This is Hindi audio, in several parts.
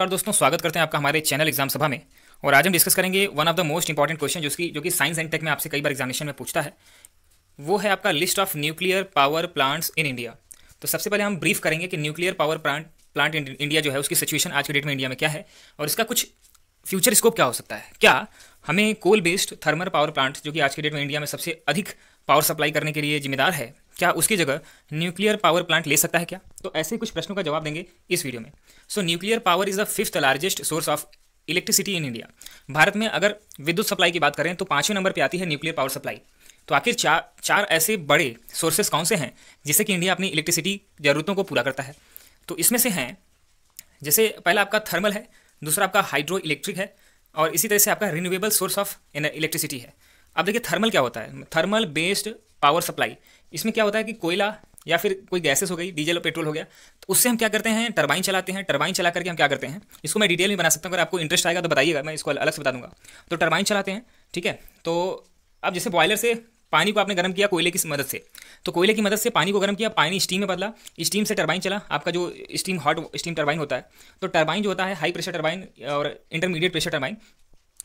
और दोस्तों स्वागत करते हैं आपका हमारे चैनल एग्जाम सभा में और आज हम डिस्कस करेंगे one of the most important question जो कि जो कि साइंस एंड टेक में आपसे कई बार एग्जामिनेशन में पूछता है वो है आपका list of nuclear power plants in India तो सबसे पहले हम ब्रीफ करेंगे कि nuclear power plant plant India जो है उसकी सिचुएशन आज के डेट में इंडिया में क्या है और इसका कुछ फ्यूचर स्कोप क्या हो सकता है क्या हमें coal based thermal power plant जो कि आज के डेट में इंडिया में सबसे अधिक पावर सप्लाई करने के लिए जिम्मेदार है क्या उसकी जगह न्यूक्लियर पावर प्लांट ले सकता है क्या तो ऐसे कुछ प्रश्नों का जवाब देंगे इस वीडियो में so nuclear power is the fifth largest source of electricity in India Bharat में अगर विद्युत सप्लाई की बात करें तो पांचवें नंबर पर आती है न्यूक्लियर पावर सप्लाई तो आखिर चार चार ऐसे बड़े सोर्सेस कौन से हैं जिससे कि इंडिया अपनी इलेक्ट्रिसिटी ज़रूरतों को पूरा करता है तो इसमें से हैं जैसे पहला आपका थर्मल है दूसरा आपका हाइड्रो इलेक्ट्रिक है और इसी तरह से आपका रिन्यूएबल सोर्स ऑफ इलेक्ट्रिसिटी है अब देखिए थर्मल क्या होता है थर्मल बेस्ड पावर सप्लाई इसमें क्या होता है कि कोयला या फिर कोई गैसेस हो गई डीजल और पेट्रोल हो गया तो उससे हम क्या करते हैं टरबाइन चलाते हैं टरबाइन चला करके हम क्या करते हैं इसको मैं डिटेल में बना सकता हूँ अगर आपको इंटरेस्ट आएगा तो बताइएगा मैं इसको अलग से बता दूंगा तो टरबाइन चलाते हैं ठीक है तो अब जैसे बॉयलर से पानी को आपने गर्म किया कोयले की मदद से तो कोयले की मदद से पानी को गर्म किया पानी स्टीम में बदला स्टीम से टरबाइन चला आपका जो स्टीम हॉट स्टीम टरबाइन होता है तो टरबाइन जो होता है हाई प्रेशर टरबाइन और इंटरमीडिएट प्रेशर टरबाइन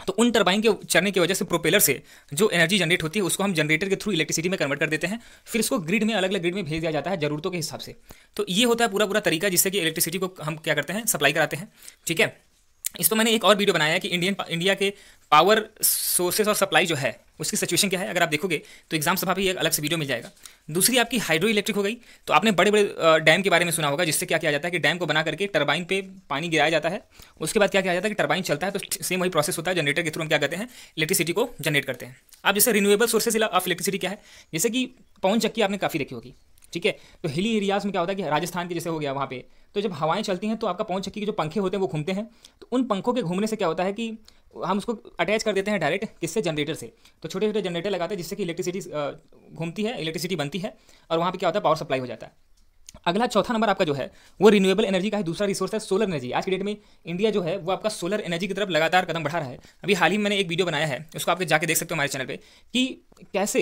तो उन टरबाइन के चलने की वजह से प्रोपेलर से जो एनर्जी जनरेट होती है उसको हम जनरेटर के थ्रू इलेक्ट्रिसिटी में कन्वर्ट कर देते हैं फिर इसको ग्रिड में अलग अलग ग्रिड में भेज दिया जाता है जरूरतों के हिसाब से तो ये होता है पूरा पूरा तरीका जिससे कि इलेक्ट्रिसिटी को हम क्या करते हैं सप्लाई कराते हैं ठीक है इस पर मैंने एक और वीडियो बनाया है कि इंडियन इंडिया के पावर सोर्सेज और सप्लाई जो है उसकी सिचुएशन क्या है अगर आप देखोगे तो एग्जाम सभा भी एक अलग से वीडियो मिल जाएगा दूसरी आपकी हाइड्रो इलेक्ट्रिक हो गई तो आपने बड़े बड़े डैम के बारे में सुना होगा जिससे क्या किया जाता है कि डैम को बना करके टरबाइन पे पानी गिराया जाता है उसके बाद क्या किया जाता है कि टरबाइन चलता है तो सेम वही प्रोसेस होता है जनरेटर के थ्रू हम क्या करते हैं इलेक्ट्रिसिटी को जनरेट करते हैं अब जैसे रिन्यूएबल सोर्सेज ऑफ इलेक्ट्रिसिटी क्या है जैसे कि पवन चक्की आपने काफ़ी देखी होगी ठीक है तो हिली एरियाज में क्या होता है कि राजस्थान के जैसे हो गया वहाँ पे तो जब हवाएं चलती हैं तो आपका पवन चक्की के जो पंखे होते हैं वो घूमते हैं तो उन पंखों के घूमने से क्या होता है कि हम उसको अटैच कर देते हैं डायरेक्ट किससे जनरेटर से तो छोटे छोटे जनरेटर लगाते हैं जिससे कि इलेक्ट्रिसिटी घूमती है इलेक्ट्रिसिटी बनती है और वहाँ पर क्या होता है पावर सप्लाई हो जाता है अगला चौथा नंबर आपका जो है वो रिन्यूएबल एनर्जी का है दूसरा रिसोर्स है सोलर एनर्जी आज के डेट में इंडिया जो है वो आपका सोलर एनर्जी की तरफ लगातार कदम बढ़ा रहा है अभी हाल ही में मैंने एक वीडियो बनाया है उसको आप जाके देख सकते हो हमारे चैनल पे कि कैसे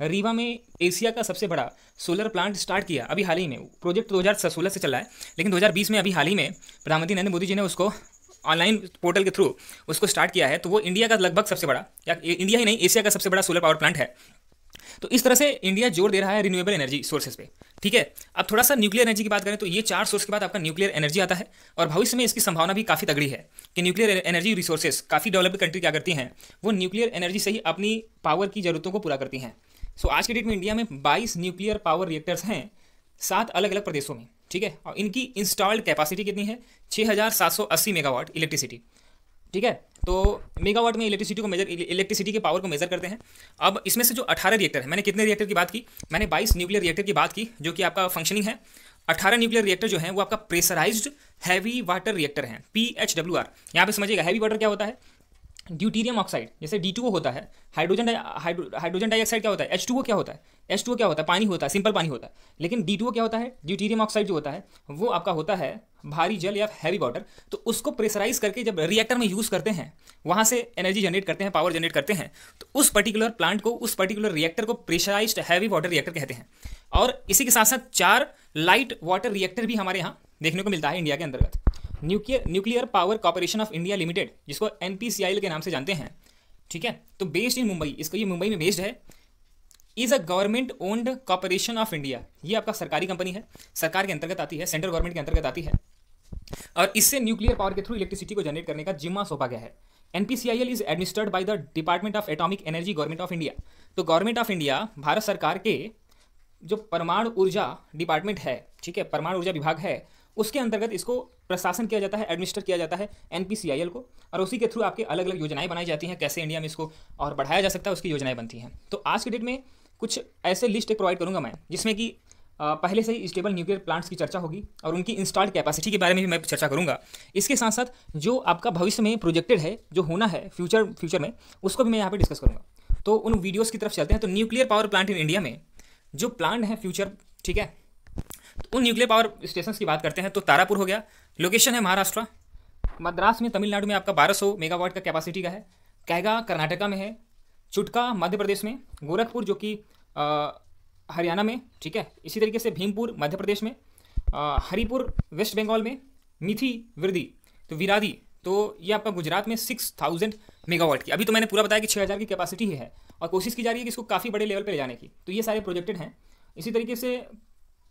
रीवा में एशिया का सबसे बड़ा सोलर प्लांट स्टार्ट किया अभी हाल ही में प्रोजेक्ट दो हज़ार सोलह से चल रहा है लेकिन 2020 में अभी हाल ही में प्रधानमंत्री नरेंद्र मोदी जी ने उसको ऑनलाइन पोर्टल के थ्रू उसको स्टार्ट किया है तो वो इंडिया का लगभग सबसे बड़ा या इंडिया ही नहीं एशिया का सबसे बड़ा सोलर पावर प्लांट है तो इस तरह से इंडिया जोर दे रहा है रिन्यूएबल एनर्जी सोर्सेज पे ठीक है अब थोड़ा सा न्यूक्लियर एनर्जी की बात करें तो ये चार सोर्स के बाद आपका न्यूक्लियर एनर्जी आता है और भविष्य में इसकी संभावना भी काफ़ी तगड़ी है कि न्यूक्लियर एनर्जी रिसोर्सेज काफ़ी डेवलप्ड कंट्री क्या करती हैं वो न्यूक्लियर एनर्जी से ही अपनी पावर की ज़रूरतों को पूरा करती हैं सो आज के डेट में इंडिया में बाईस न्यूक्लियर पावर रिएक्टर्स हैं सात अलग अलग प्रदेशों में ठीक है और इनकी इंस्टॉल्ड कैपेसिटी कितनी है 6780 मेगावाट इलेक्ट्रिसिटी ठीक है तो मेगावाट में इलेक्ट्रिसिटी को मेजर इलेक्ट्रिसिटी के पावर को मेजर करते हैं अब इसमें से जो 18 रिएक्टर है मैंने कितने रिएक्टर की बात की मैंने 22 न्यूक्लियर रिएक्टर की बात की जो कि आपका फंक्शनिंग है 18 न्यूक्लियर रिएक्टर जो है वो आपका प्रेशराइज्ड हैवी वाटर रिएक्टर है पी एच डब्ल्यू आर यहाँ पे समझिएगा हैवी वाटर क्या होता है ड्यूटीरियम ऑक्साइड जैसे डी होता है हाइड्रोजन हाइड्रोजन डाइऑक्साइड क्या होता है एच क्या होता है एच क्या होता है पानी होता है सिंपल पानी होता है लेकिन डी क्या होता है ड्यूटीरियम ऑक्साइड जो होता है वो आपका होता है भारी जल या हैवी वाटर तो उसको प्रेशराइज करके जब रिएक्टर में यूज़ करते हैं वहाँ से एनर्जी जनरेट करते हैं पावर जनरेट करते हैं तो उस पर्टिकुलर प्लांट को उस पर्टिकुलर रिएक्टर को प्रेशराइज हैवी वाटर रिएक्टर कहते हैं और इसी के साथ साथ चार लाइट वाटर रिएक्टर भी हमारे यहाँ देखने को मिलता है इंडिया के अंतर्गत nuclear nuclear power corporation of India limited जिसको एन के नाम से जानते हैं ठीक है तो बेस्ड इन मुंबई इसको ये मुंबई में बेस्ड है is a government owned corporation of India ये आपका सरकारी कंपनी है सरकार के अंतर्गत आती है सेंट्रल गवर्नमेंट के अंतर्गत आती है और इससे न्यूक्लियर पावर के थ्रू इलेक्ट्रिसिटी को जनरेट करने का जिम्मा सौंपा गया है NPCIL is administered by the department of atomic energy government of India तो गवर्नमेंट ऑफ इंडिया भारत सरकार के जो परमाणु ऊर्जा डिपार्टमेंट है ठीक है परमाणु ऊर्जा विभाग है उसके अंतर्गत इसको प्रशासन किया जाता है एडमिनिस्टर किया जाता है एन को और उसी के थ्रू आपके अलग अलग योजनाएं बनाई जाती हैं कैसे इंडिया में इसको और बढ़ाया जा सकता है उसकी योजनाएं बनती हैं तो आज के डेट में कुछ ऐसे लिस्ट प्रोवाइड करूँगा मैं जिसमें कि पहले से ही स्टेबल न्यूक्लियर प्लांट्स की चर्चा होगी और उनकी इंस्टॉल्ड कैपेसिटी के बारे में भी मैं चर्चा करूंगा इसके साथ साथ जो आपका भविष्य में प्रोजेक्टेड है जो होना है फ्यूचर फ्यूचर में उसको भी मैं यहाँ पर डिस्कस करूँगा तो उन वीडियोज़ की तरफ चलते हैं तो nuclear power plant in India में जो प्लांट है फ्यूचर ठीक है तो उन न्यूक्लियर पावर स्टेशन की बात करते हैं तो तारापुर हो गया लोकेशन है महाराष्ट्र मद्रास में तमिलनाडु में आपका बारह मेगावाट का कैपेसिटी का है कैगा कर्नाटका में है चुटका मध्य प्रदेश में गोरखपुर जो कि हरियाणा में ठीक है इसी तरीके से भीमपुर मध्य प्रदेश में आ, हरिपुर वेस्ट बंगाल में मिथी वृद्धि तो विरादी तो ये आपका गुजरात में सिक्स थाउजेंड मेगावाट की अभी तो मैंने पूरा बताया कि छः हज़ार की कैपेसिटी ही है और कोशिश की जा रही है कि इसको काफ़ी बड़े लेवल पर ले जाने की तो ये सारे प्रोजेक्टेड हैं इसी तरीके से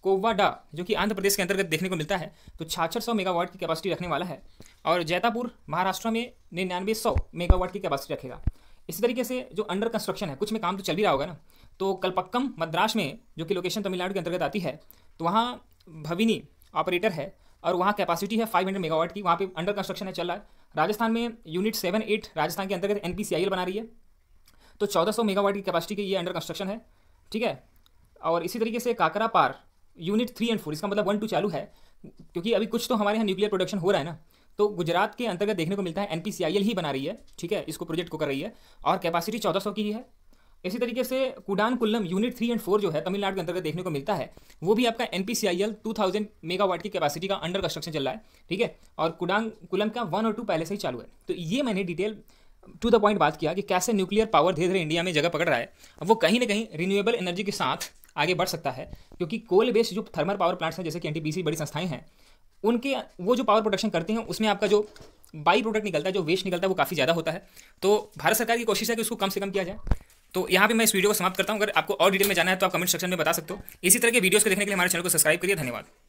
कोवाडा जो कि आंध्र प्रदेश के अंतर्गत देखने को मिलता है तो छाछठ सौ मेगावाट की कैपेसिटी रखने वाला है और जैतापुर महाराष्ट्र में निन्यानवे सौ मेगावाट की कैपेसिटी रखेगा इसी तरीके से जो अंडर कंस्ट्रक्शन है कुछ में काम तो चल भी रहा होगा ना तो कलपक्कम मद्रास में जो कि लोकेशन तमिलनाडु के अंतर्गत आती है तो वहाँ भविनी ऑपरेटर है और वहाँ कैपेसिटी है 500 मेगावाट की वहाँ पे अंडर कंस्ट्रक्शन है चल रहा है राजस्थान में यूनिट सेवन एट राजस्थान के अंतर्गत एन बना रही है तो चौदह मेगावाट की कैपेसिटी की ये अंडर कंस्ट्रक्शन है ठीक है और इसी तरीके से Kakrapar unit three and four इसका मतलब वन टू चालू है क्योंकि अभी कुछ तो हमारे यहाँ न्यूक्लियर प्रोडक्शन हो रहा है ना तो गुजरात के अंतर्गत देखने को मिलता है एन ही बना रही है ठीक है इसको प्रोजेक्ट को कर रही है और कैपेसिटी चौदह की ही है इसी तरीके से Kudankulam unit three and four जो है तमिलनाडु के अंतर्गत देखने को मिलता है वो भी आपका N P C I L two thousand megawatt की कैपेसिटी का अंडर कंस्ट्रक्शन चल रहा है ठीक है और कुडान कुल्लम का वन और टू पहले से ही चालू है तो ये मैंने डिटेल टू द पॉइंट बात किया कि कैसे न्यूक्लियर पावर धीरे धीरे इंडिया में जगह पकड़ रहा है अब वो कहीं ना कहीं रिन्यूएबल एनर्जी के साथ आगे बढ़ सकता है क्योंकि कोल बेस्ड जो थर्मल पावर प्लांट्स हैं जैसे कि एन बड़ी संस्थाएं हैं उनके वो जो पावर प्रोडक्शन करते हैं उसमें आपका जो बाई प्रोडक्ट निकलता है जो वेस्ट निकलता है वो काफ़ी ज़्यादा होता है तो भारत सरकार की कोशिश है कि उसको कम से कम किया जाए तो यहाँ पे मैं इस वीडियो को समाप्त करता हूँ अगर आपको और डिटेल में जाना है तो आप कमेंट सेक्शन में बता सकते हो इसी तरह के वीडियोस को देखने के लिए हमारे चैनल को सब्सक्राइब करिए धन्यवाद